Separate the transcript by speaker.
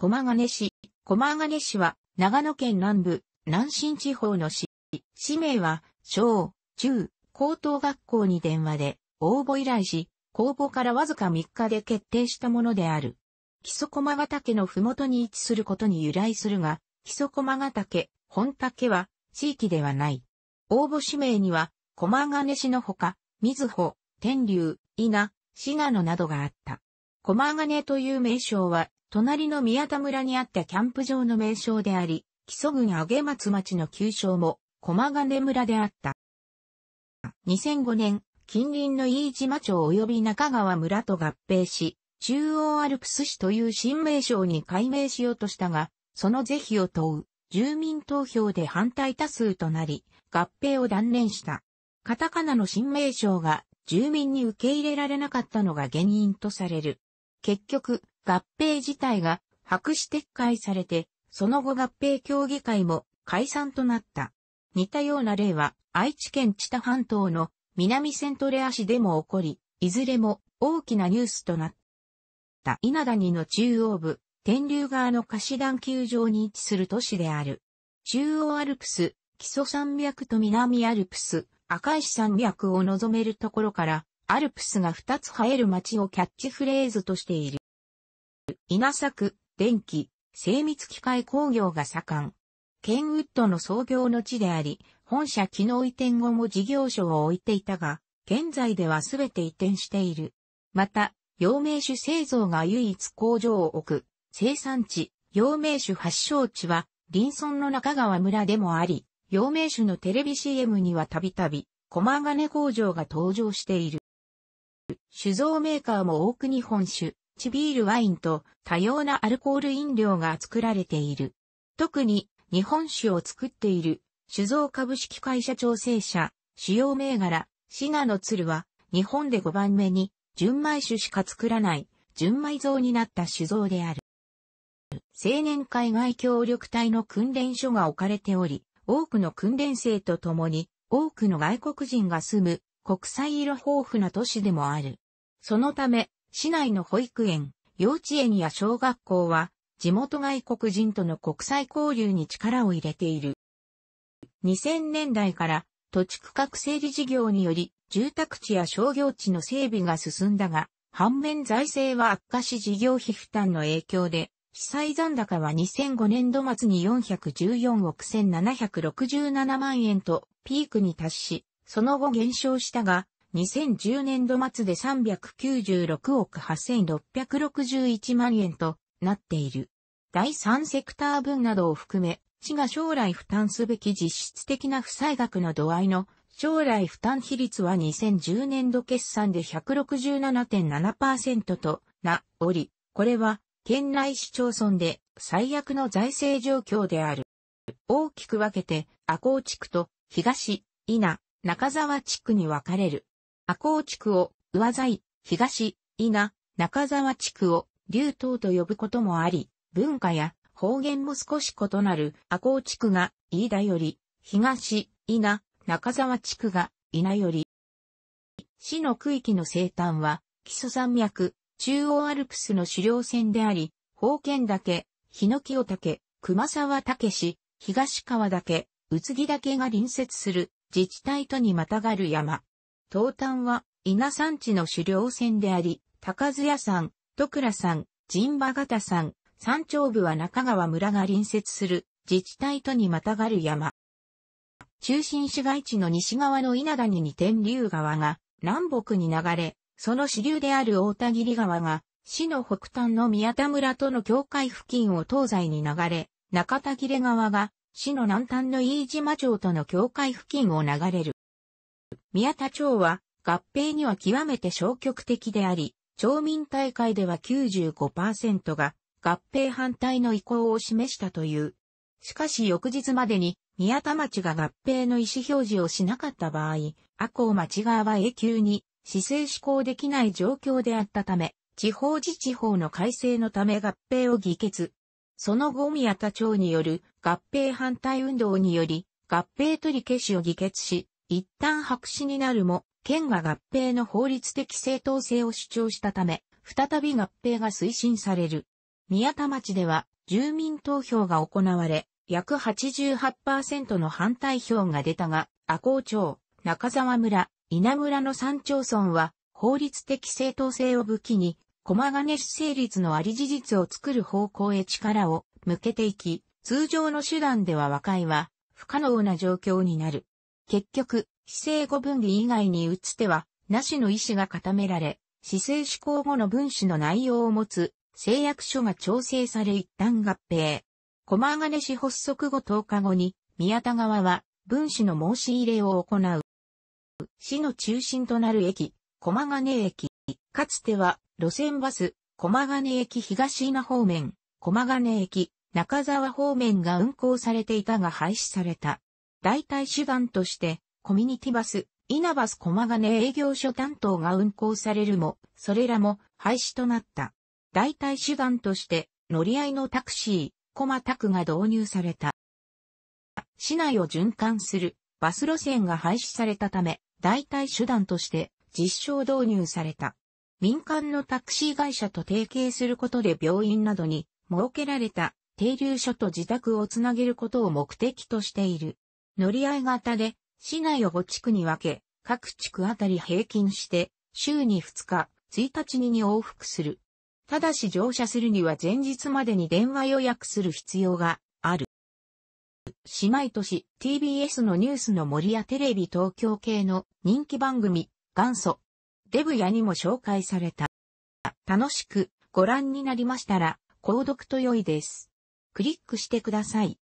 Speaker 1: 駒ヶ根市。駒ヶ根市は、長野県南部、南新地方の市。市名は、小、中、高等学校に電話で、応募依頼し、公募からわずか3日で決定したものである。木曽駒ヶ岳の麓に位置することに由来するが、木曽駒ヶ岳、本岳は、地域ではない。応募氏名には、駒ヶ根市のほか、水穂、天竜、稲、信濃などがあった。駒ヶ根という名称は隣の宮田村にあったキャンプ場の名称であり、木曽郡上松町の旧称も、駒金村であった。2005年、近隣の飯島町及び中川村と合併し、中央アルプス市という新名称に改名しようとしたが、その是非を問う、住民投票で反対多数となり、合併を断念した。カタカナの新名称が住民に受け入れられなかったのが原因とされる。結局、合併自体が白紙撤回されて、その後合併協議会も解散となった。似たような例は愛知県知多半島の南セントレア市でも起こり、いずれも大きなニュースとなった。稲谷の中央部、天竜川の貸し団球場に位置する都市である。中央アルプス、木曽山脈と南アルプス、赤石山脈を望めるところから、アルプスが2つ生える町をキャッチフレーズとしている。稲作、電気、精密機械工業が盛ん。ケンウッドの創業の地であり、本社機能移転後も事業所を置いていたが、現在ではすべて移転している。また、陽明酒製造が唯一工場を置く、生産地、陽明酒発祥地は、林村の中川村でもあり、陽明酒のテレビ CM にはたびたび、駒金工場が登場している。酒造メーカーも多く日本酒、チビールワインと多様なアルコール飲料が作られている。特に日本酒を作っている酒造株式会社調整社、主要銘柄、シナの鶴は日本で5番目に純米酒しか作らない純米造になった酒造である。青年海外協力隊の訓練所が置かれており、多くの訓練生と共に多くの外国人が住む国際色豊富な都市でもある。そのため、市内の保育園、幼稚園や小学校は、地元外国人との国際交流に力を入れている。2000年代から土地区画整理事業により住宅地や商業地の整備が進んだが、反面財政は悪化し事業費負担の影響で、被災残高は2005年度末に414億1767万円とピークに達し、その後減少したが、2010年度末で396億8661万円となっている。第3セクター分などを含め、市が将来負担すべき実質的な負債額の度合いの将来負担比率は2010年度決算で167.7%となおり、これは県内市町村で最悪の財政状況である。大きく分けて、赤光地区と東、稲、中沢地区に分かれる。赤尾地区を、上材、東、伊那、中沢地区を、竜島と呼ぶこともあり、文化や方言も少し異なる赤尾地区が、飯田より、東、伊那、中沢地区が、稲より。市の区域の生誕は、基礎山脈、中央アルプスの狩猟線であり、宝剣岳、日ノ清岳、熊沢岳市、東川岳、宇津木岳が隣接する自治体とにまたがる山。東端は稲産地の狩猟船であり、高津屋山、戸倉山、神馬型山、山頂部は中川村が隣接する自治体とにまたがる山。中心市街地の西側の稲谷に天竜川が南北に流れ、その支流である大田切川が市の北端の宮田村との境界付近を東西に流れ、中田切川が市の南端の飯島町との境界付近を流れる。宮田町は合併には極めて消極的であり、町民大会では95%が合併反対の意向を示したという。しかし翌日までに宮田町が合併の意思表示をしなかった場合、阿公町側は永久に市政施行できない状況であったため、地方自治法の改正のため合併を議決。その後宮田町による合併反対運動により合併取り消しを議決し、一旦白紙になるも、県が合併の法律的正当性を主張したため、再び合併が推進される。宮田町では、住民投票が行われ、約88%の反対票が出たが、阿公町、中沢村、稲村の3町村は、法律的正当性を武器に、駒金市成立のあり事実を作る方向へ力を向けていき、通常の手段では和解は不可能な状況になる。結局、姿勢語分離以外に打つ手は、なしの意思が固められ、姿勢思考後の分子の内容を持つ、誓約書が調整され一旦合併。駒金市発足後10日後に、宮田川は、分子の申し入れを行う。市の中心となる駅、駒金駅。かつては、路線バス、駒ヶ根駅東稲方面、駒ヶ根駅、中沢方面が運行されていたが廃止された。代替手段として、コミュニティバス、稲バス駒金営業所担当が運行されるも、それらも廃止となった。代替手段として、乗り合いのタクシー、コマタクが導入された。市内を循環するバス路線が廃止されたため、代替手段として実証導入された。民間のタクシー会社と提携することで病院などに設けられた停留所と自宅をつなげることを目的としている。乗り合い型で、市内を5地区に分け、各地区あたり平均して、週に2日、1日にに往復する。ただし乗車するには前日までに電話予約する必要がある。姉妹都市 TBS のニュースの森やテレビ東京系の人気番組、元祖、デブ屋にも紹介された。楽しくご覧になりましたら、購読と良いです。クリックしてください。